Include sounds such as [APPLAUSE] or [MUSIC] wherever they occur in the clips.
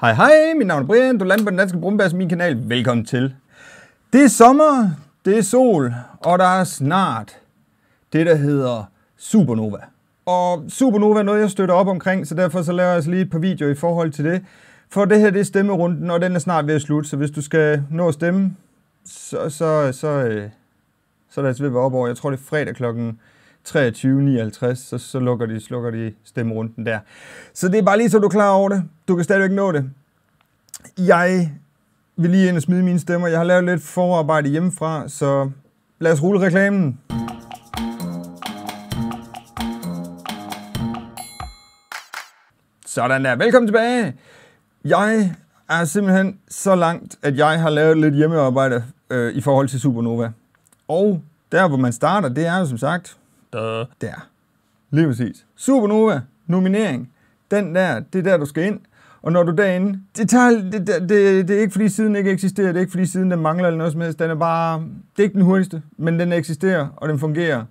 Hej hej, mit navn er Brian, du lander på den danske Brumbærs, min kanal. Velkommen til. Det er sommer, det er sol, og der er snart det, der hedder Supernova. Og Supernova er noget, jeg støtter op omkring, så derfor så laver jeg altså lige et par videoer i forhold til det. For det her, det er stemmerunden, og den er snart ved at slutte, så hvis du skal nå at stemme, så, så, så, så, øh, så er det altså ved at være op over. Jeg tror, det er fredag klokken 23.59, så, så lukker de, slukker de stemmerunden der. Så det er bare lige så du er klar over det. Du kan stadigvæk nå det. Jeg vil lige ind og smide mine stemmer. Jeg har lavet lidt forarbejde hjemmefra, så lad os rulle reklamen. Sådan der. Velkommen tilbage. Jeg er simpelthen så langt, at jeg har lavet lidt hjemmearbejde øh, i forhold til Supernova. Og der, hvor man starter, det er jo som sagt da. Der. Lige præcis. Supernova, nominering. Den der, det er der, du skal ind. Og når du derinde, det, tager, det, det, det, det er ikke fordi siden ikke eksisterer, det er ikke fordi siden den mangler eller noget som helst, den er bare, det er ikke den hurtigste, men den eksisterer, og den fungerer.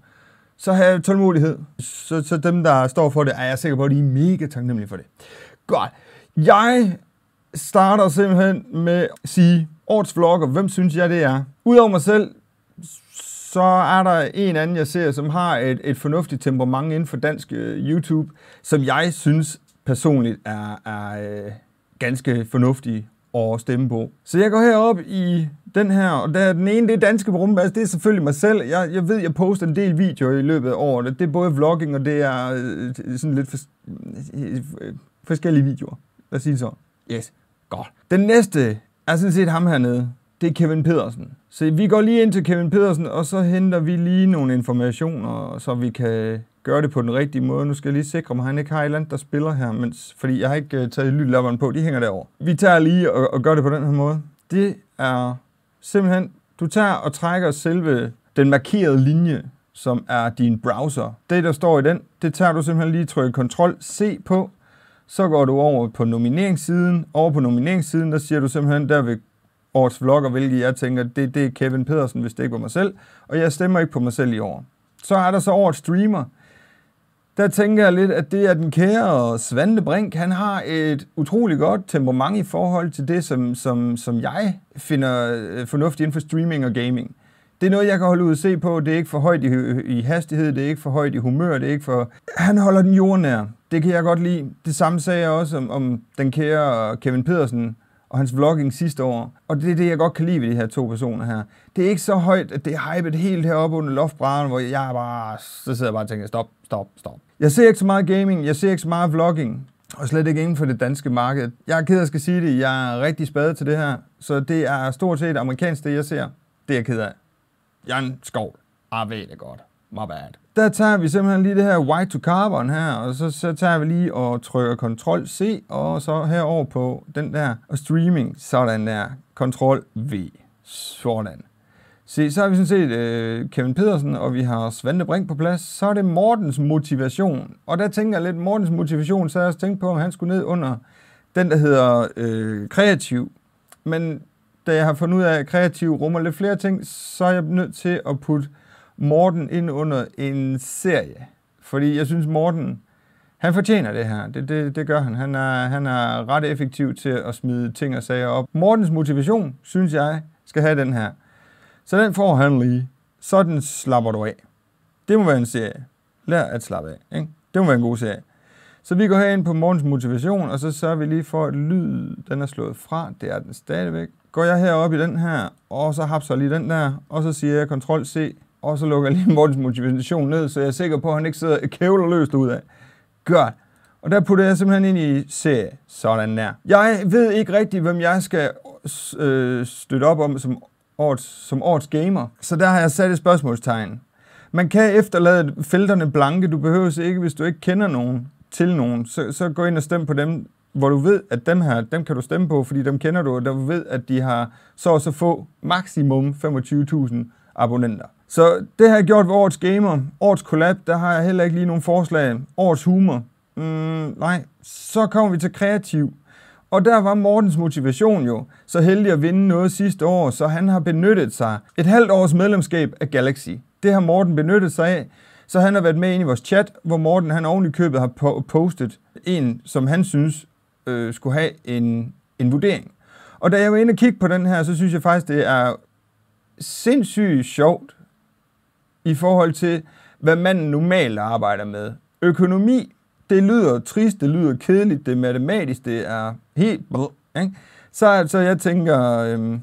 Så har jeg tålmodighed. Så, så dem, der står for det, er jeg sikker på, at de er mega taknemmelige for det. Godt. Jeg starter simpelthen med at sige, årets vlogger, hvem synes jeg det er? Udover mig selv, så er der en anden, jeg ser, som har et, et fornuftigt temperament inden for dansk øh, YouTube, som jeg synes personligt er, er øh, ganske fornuftig at stemme på. Så jeg går herop i den her, og der, den ene, det er Danske Brumbas, det er selvfølgelig mig selv. Jeg, jeg ved, jeg poster en del videoer i løbet af året. Det er både vlogging, og det er øh, sådan lidt for, øh, forskellige videoer. Lad os sige så. Yes, godt. Den næste er sådan set ham hernede det er Kevin Pedersen. Så vi går lige ind til Kevin Pedersen, og så henter vi lige nogle informationer, så vi kan gøre det på den rigtige måde. Nu skal jeg lige sikre mig, at han ikke har et eller andet, der spiller her, mens, fordi jeg har ikke øh, taget lydlapperne på. De hænger derovre. Vi tager lige og, og gør det på den her måde. Det er simpelthen, du tager og trækker selve den markerede linje, som er din browser. Det, der står i den, det tager du simpelthen lige tryk Ctrl C på, så går du over på nomineringssiden. Over på nomineringssiden, der siger du simpelthen, der ved årets vlogger, hvilket jeg tænker, det, det er Kevin Pedersen, hvis det ikke var mig selv. Og jeg stemmer ikke på mig selv i år. Så er der så årets streamer. Der tænker jeg lidt, at det er den kære Svante Brink. Han har et utroligt godt temperament i forhold til det, som, som, som jeg finder øh, fornuftigt inden for streaming og gaming. Det er noget, jeg kan holde ud at se på. Det er ikke for højt i, i hastighed, det er ikke for højt i humør, det er ikke for... Han holder den jordnær. Det kan jeg godt lide. Det samme sagde jeg også om, om den kære Kevin Pedersen og hans vlogging sidste år. Og det er det, jeg godt kan lide ved de her to personer her. Det er ikke så højt, at det er hypet helt heroppe under loftbrædderen, hvor jeg bare, så sidder jeg bare og tænker, stop, stop, stop. Jeg ser ikke så meget gaming, jeg ser ikke så meget vlogging, og slet ikke inden for det danske marked. Jeg er ked af at sige det, jeg er rigtig spadet til det her, så det er stort set amerikansk, det jeg ser. Det er jeg ked af. Jeg er en skov. Jeg ved det godt my bad. Der tager vi simpelthen lige det her white to carbon her, og så, så tager vi lige og trykker Ctrl C, og så herover på den der, og streaming, sådan der, Ctrl V, sådan. Se, så har vi sådan set øh, Kevin Pedersen, og vi har Svante Brink på plads. Så er det Mortens motivation. Og der tænker jeg lidt, Mortens motivation, så har jeg også tænkt på, om han skulle ned under den, der hedder øh, kreativ. Men da jeg har fundet ud af, at kreativ rummer lidt flere ting, så er jeg nødt til at putte Morten ind under en serie. Fordi jeg synes, Morten, han fortjener det her. Det, det, det gør han. Han er, han er ret effektiv til at smide ting og sager op. Mortens motivation, synes jeg, skal have den her. Så den får han lige. Sådan slapper du af. Det må være en serie. Lær at slappe af. Ikke? Det må være en god serie. Så vi går her ind på Mortens motivation, og så sørger vi lige for, at lyd den er slået fra. Det er den stadigvæk. Går jeg herop i den her, og så hapser lige den der, og så siger jeg Ctrl C, og så lukker jeg lige [LAUGHS] Mortens motivation ned, så jeg er sikker på, at han ikke sidder kævler løst ud af. Gør. Og der putter jeg simpelthen ind i serie. Sådan der. Jeg ved ikke rigtig, hvem jeg skal øh, støtte op om som årets, som årets gamer. Så der har jeg sat et spørgsmålstegn. Man kan efterlade felterne blanke. Du behøver ikke, hvis du ikke kender nogen til nogen. Så, så gå ind og stem på dem, hvor du ved, at dem her, dem kan du stemme på, fordi dem kender du, og der ved, at de har så og så få maksimum 25.000 abonnenter. Så det har jeg gjort ved årets gamer. Årets collab, der har jeg heller ikke lige nogen forslag. Årets humor. Mm, nej, så kommer vi til kreativ. Og der var Mortens motivation jo så heldig at vinde noget sidste år, så han har benyttet sig et halvt års medlemskab af Galaxy. Det har Morten benyttet sig af, så han har været med ind i vores chat, hvor Morten han oven i købet har po postet en, som han synes øh, skulle have en, en vurdering. Og da jeg var inde og kigge på den her, så synes jeg faktisk, det er sindssygt sjovt i forhold til, hvad manden normalt arbejder med. Økonomi, det lyder trist, det lyder kedeligt, det matematiske, matematisk, det er helt... ikke? Så, så jeg tænker, øhm,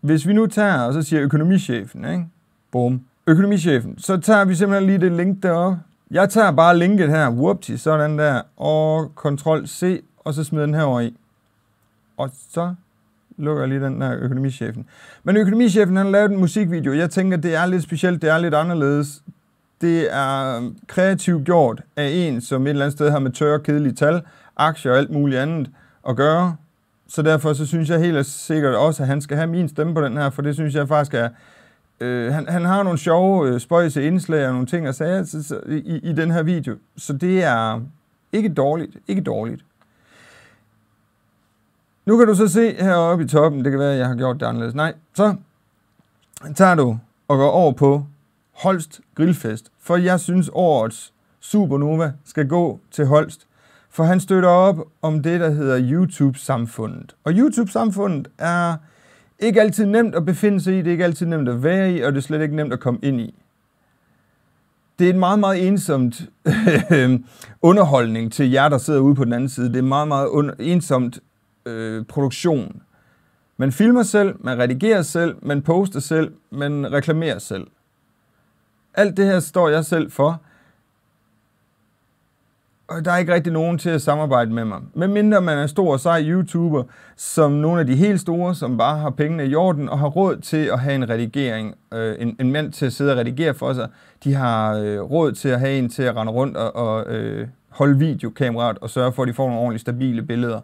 hvis vi nu tager, og så siger økonomichefen, ikke? Boom. Økonomichefen, så tager vi simpelthen lige det link deroppe. Jeg tager bare linket her, whoopty, sådan der, og kontrol C, og så smider den her over i. Og så lukker lige den der økonomichefen. Men økonomichefen, han lavede en musikvideo. Jeg tænker, det er lidt specielt, det er lidt anderledes. Det er øhm, kreativt gjort af en, som et eller andet sted har med tørre, kedelige tal, aktier og alt muligt andet at gøre. Så derfor så synes jeg helt sikkert også, at han skal have min stemme på den her, for det synes jeg faktisk er... Øh, han, han har nogle sjove, øh, spøjse indslag og nogle ting at sige i, i den her video. Så det er ikke dårligt. Ikke dårligt. Nu kan du så se heroppe i toppen, det kan være, at jeg har gjort det anderledes. Nej, så tager du og går over på Holst Grillfest, for jeg synes årets Supernova skal gå til Holst, for han støtter op om det, der hedder YouTube-samfundet. Og YouTube-samfundet er ikke altid nemt at befinde sig i, det er ikke altid nemt at være i, og det er slet ikke nemt at komme ind i. Det er en meget, meget ensomt [LAUGHS] underholdning til jer, der sidder ude på den anden side. Det er meget, meget ensomt øh, produktion. Man filmer selv, man redigerer selv, man poster selv, man reklamerer selv. Alt det her står jeg selv for, og der er ikke rigtig nogen til at samarbejde med mig. Men mindre man er stor og sej YouTuber, som nogle af de helt store, som bare har pengene i jorden og har råd til at have en redigering, øh, en, en mand til at sidde og redigere for sig. De har øh, råd til at have en til at rende rundt og, og øh, holde videokameraet og sørge for, at de får nogle ordentligt stabile billeder.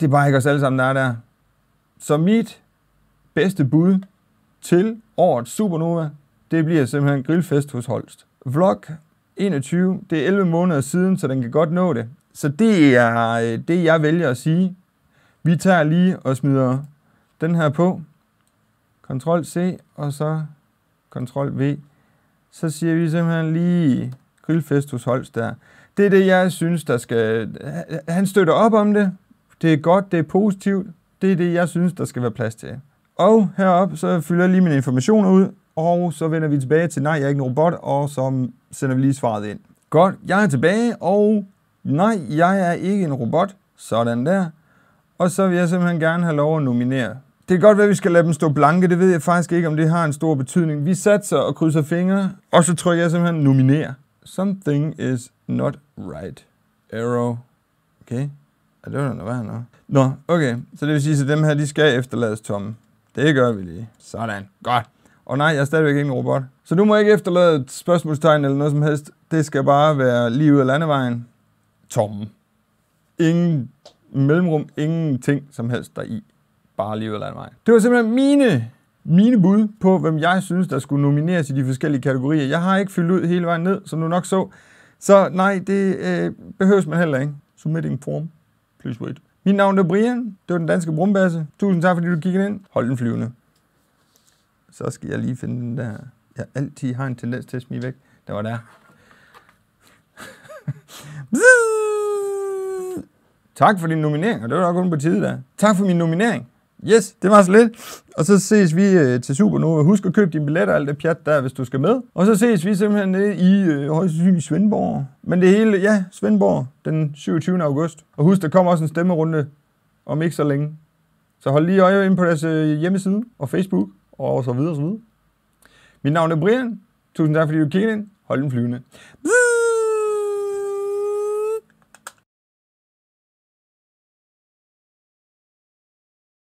Det er bare ikke os alle sammen, der er der. Så mit bedste bud til årets Supernova, det bliver simpelthen grillfest hos Holst. Vlog 21, det er 11 måneder siden, så den kan godt nå det. Så det er øh, det, jeg vælger at sige. Vi tager lige og smider den her på. Ctrl C, og så Ctrl V. Så siger vi simpelthen lige grillfest hos Holst der. Det er det, jeg synes, der skal... Han støtter op om det, det er godt, det er positivt, det er det, jeg synes, der skal være plads til. Og heroppe, så fylder jeg lige mine informationer ud, og så vender vi tilbage til, nej, jeg er ikke en robot, og så sender vi lige svaret ind. Godt, jeg er tilbage, og nej, jeg er ikke en robot. Sådan der. Og så vil jeg simpelthen gerne have lov at nominere. Det kan godt være, at vi skal lade dem stå blanke. Det ved jeg faktisk ikke, om det har en stor betydning. Vi satser og krydser fingre, og så trykker jeg simpelthen nominere. Something is not right. Arrow. Okay. Ja, det var da noget værd Nå, okay. Så det vil sige, at dem her, de skal efterlades tomme. Det gør vi lige. Sådan. Godt. Og nej, jeg er stadigvæk ikke en robot. Så du må ikke efterlade et spørgsmålstegn eller noget som helst. Det skal bare være lige ud af landevejen. Tomme. Ingen mellemrum, ingenting som helst der i. Bare lige ud af landevejen. Det var simpelthen mine mine bud på, hvem jeg synes, der skulle nomineres i de forskellige kategorier. Jeg har ikke fyldt ud hele vejen ned, som du nok så. Så nej, det øh, behøves man heller ikke. Submitting form please wait. Mit navn er Brian. Det var den danske brumbasse. Tusind tak, fordi du kiggede ind. Hold den flyvende. Så skal jeg lige finde den der. Jeg altid har en tendens til at smide væk. Der var der. [LAUGHS] tak for din nominering, og det var da kun på tide, der. Tak for min nominering. Yes, det var så lidt. Og så ses vi øh, til Supernova. Husk at købe dine billetter og alt det pjat der, hvis du skal med. Og så ses vi simpelthen nede i øh, højst sandsynligt Svendborg. Men det hele, ja, Svendborg den 27. august. Og husk, der kommer også en stemmerunde om ikke så længe. Så hold lige øje ind på deres øh, hjemmeside og Facebook og så videre og så videre. Mit navn er Brian. Tusind tak fordi du kiggede ind. Hold den flyvende. Bzzz!